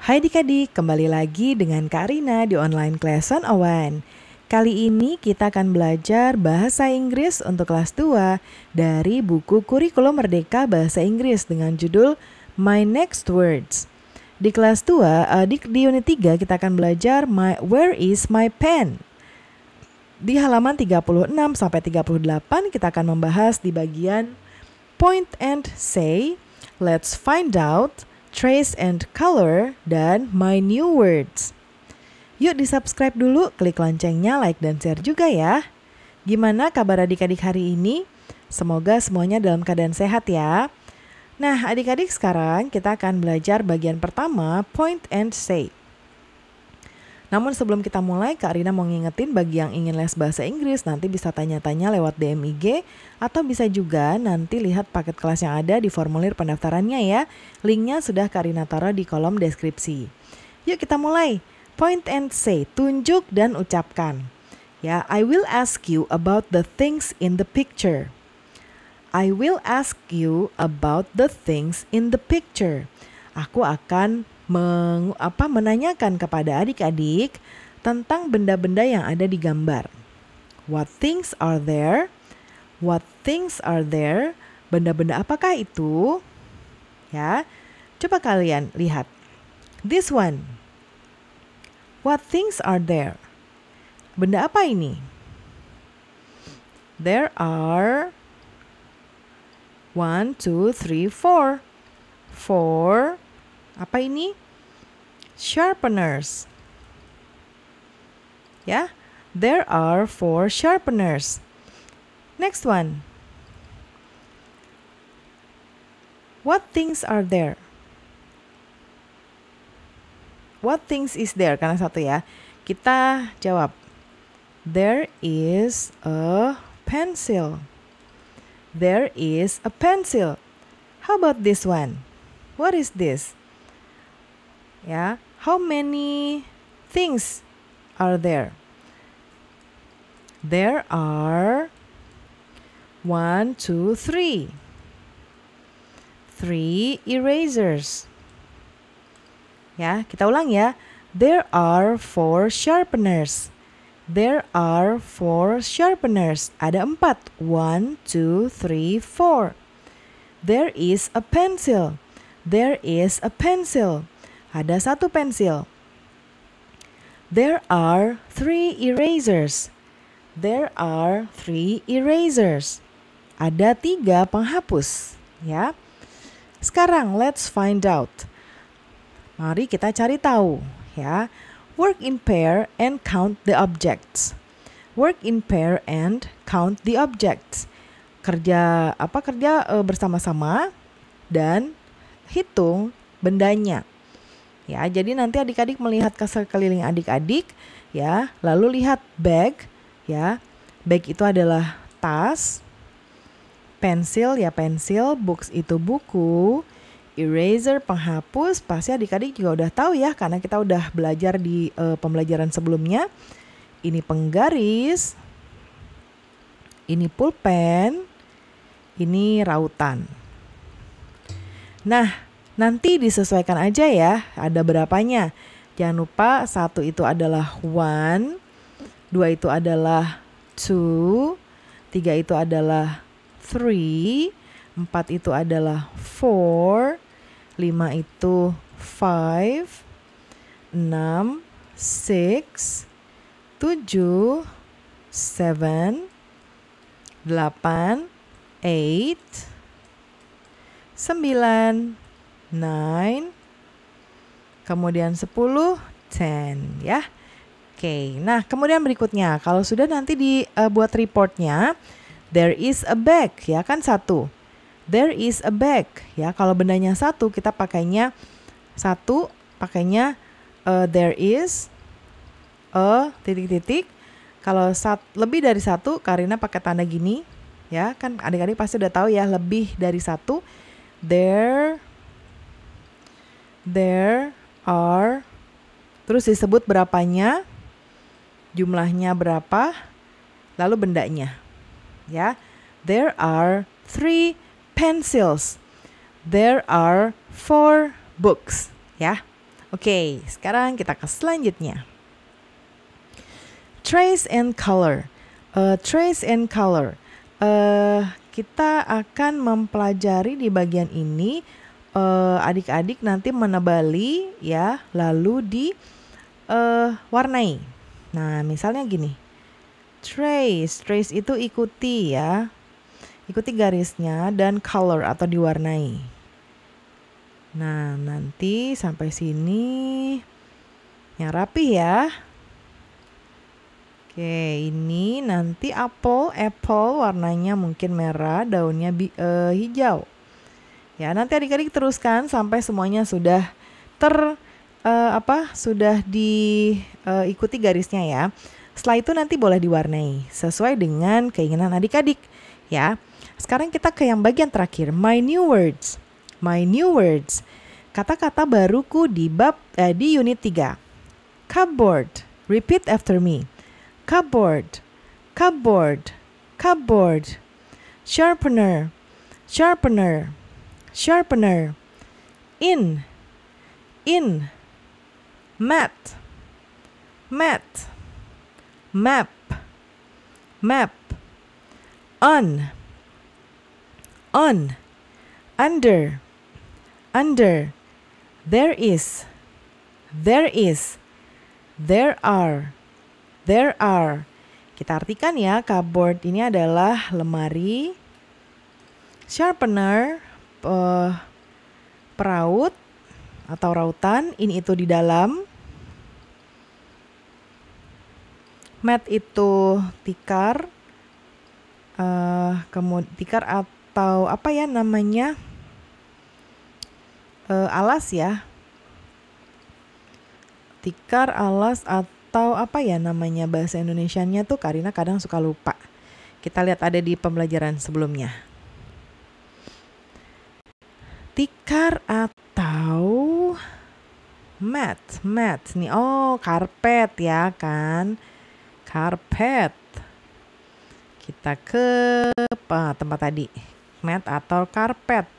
Hai adik-adik, kembali lagi dengan Kak Rina di Online Class Owen. Kali ini kita akan belajar bahasa Inggris untuk kelas 2 dari buku Kurikulum Merdeka Bahasa Inggris dengan judul My Next Words. Di kelas 2, adik di unit 3 kita akan belajar my, Where is my pen? Di halaman 36 sampai 38 kita akan membahas di bagian Point and Say, Let's find out, Trace and Color, dan My New Words. Yuk di-subscribe dulu, klik loncengnya, like, dan share juga ya. Gimana kabar adik-adik hari ini? Semoga semuanya dalam keadaan sehat ya. Nah, adik-adik sekarang kita akan belajar bagian pertama, point and say. Namun sebelum kita mulai, Kak Rina mau ngingetin bagi yang ingin les bahasa Inggris nanti bisa tanya-tanya lewat DM IG atau bisa juga nanti lihat paket kelas yang ada di formulir pendaftarannya ya. Linknya sudah Kak Rina taruh di kolom deskripsi. Yuk kita mulai. Point and say, tunjuk dan ucapkan. Ya, I will ask you about the things in the picture. I will ask you about the things in the picture. Aku akan meng, apa menanyakan kepada adik-adik tentang benda-benda yang ada di gambar. What things are there? What things are there? Benda-benda apakah itu? Ya. Coba kalian lihat. This one. What things are there? Benda apa ini? There are one, two, three, four. Four apa ini? Sharpeners. Ya, yeah? there are four sharpeners. Next one. What things are there? What things is there? Karena satu ya. Kita jawab. There is a pencil. There is a pencil. How about this one? What is this? ya how many things are there there are one two three three erasers ya kita ulang ya there are four sharpeners There are four sharpeners. Ada empat. One, two, three, four. There is a pencil. There is a pencil. Ada satu pensil. There are three erasers. There are three erasers. Ada tiga penghapus, ya. Sekarang let's find out. Mari kita cari tahu, ya. Work in pair and count the objects. Work in pair and count the objects. Kerja apa kerja eh, bersama-sama dan hitung bendanya. Ya, jadi nanti adik-adik melihat ke sekeliling adik-adik ya, lalu lihat bag ya. Bag itu adalah tas, pensil ya pensil, books itu buku, eraser penghapus pasti adik-adik juga udah tahu ya karena kita udah belajar di uh, pembelajaran sebelumnya. Ini penggaris, ini pulpen, ini rautan. Nah, Nanti disesuaikan aja ya, ada berapanya. Jangan lupa satu itu adalah one, dua itu adalah two, tiga itu adalah three, empat itu adalah four, lima itu five, enam, six, tujuh, seven, delapan, eight, sembilan, nine, kemudian sepuluh ten ya. Oke, nah kemudian berikutnya kalau sudah nanti dibuat eh, uh, reportnya, there is a bag ya kan satu. There is a bag ya kalau bendanya satu kita pakainya satu pakainya uh, there is a titik-titik. Kalau sat, lebih dari satu Karina pakai tanda gini ya kan adik-adik pasti udah tahu ya lebih dari satu there there are terus disebut berapanya, jumlahnya berapa, lalu bendanya. Ya. There are three pencils. There are four books, ya. Oke, sekarang kita ke selanjutnya. Trace and color. Uh, trace and color. Uh, kita akan mempelajari di bagian ini Eh, adik-adik uh, nanti menebali ya, lalu di uh, warnai. Nah, misalnya gini. Trace, trace itu ikuti ya. Ikuti garisnya dan color atau diwarnai. Nah, nanti sampai sini yang rapi ya. Oke, ini nanti apple, apple warnanya mungkin merah, daunnya bi uh, hijau. Ya, nanti adik-adik teruskan sampai semuanya sudah ter uh, apa? sudah diikuti eh, uh, garisnya ya. Setelah itu nanti boleh diwarnai sesuai dengan keinginan adik-adik ya. Sekarang kita ke yang bagian terakhir, my new words. My new words. Kata-kata baruku di bab eh, di unit 3. Cupboard. Repeat after me. Cupboard. Cupboard. Cupboard. Sharpener. Sharpener sharpener, in, in, mat, mat, map, map, on, on, under, under, there is, there is, there are, there are. Kita artikan ya, cupboard ini adalah lemari, sharpener, uh, peraut atau rautan, ini itu di dalam, mat itu tikar, uh, eh, kemudian tikar atau apa ya namanya uh, alas ya, tikar alas atau apa ya namanya bahasa Indonesianya tuh Karina kadang suka lupa. Kita lihat ada di pembelajaran sebelumnya. tikar atau mat, mat nih. Oh, karpet ya kan. Karpet. Kita ke apa, eh, tempat tadi. Mat atau karpet.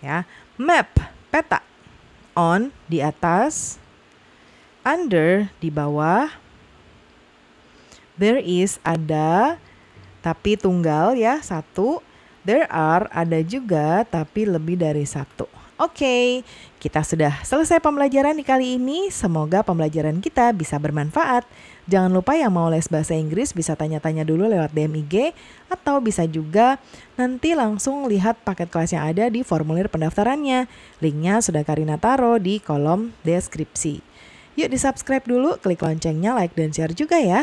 Ya, map, peta. On di atas. Under di bawah. There is ada tapi tunggal ya, satu There are ada juga tapi lebih dari satu. Oke, okay, kita sudah selesai pembelajaran di kali ini. Semoga pembelajaran kita bisa bermanfaat. Jangan lupa yang mau les bahasa Inggris bisa tanya-tanya dulu lewat DM IG atau bisa juga nanti langsung lihat paket kelas yang ada di formulir pendaftarannya. Linknya sudah Karina taruh di kolom deskripsi. Yuk di subscribe dulu, klik loncengnya, like dan share juga ya.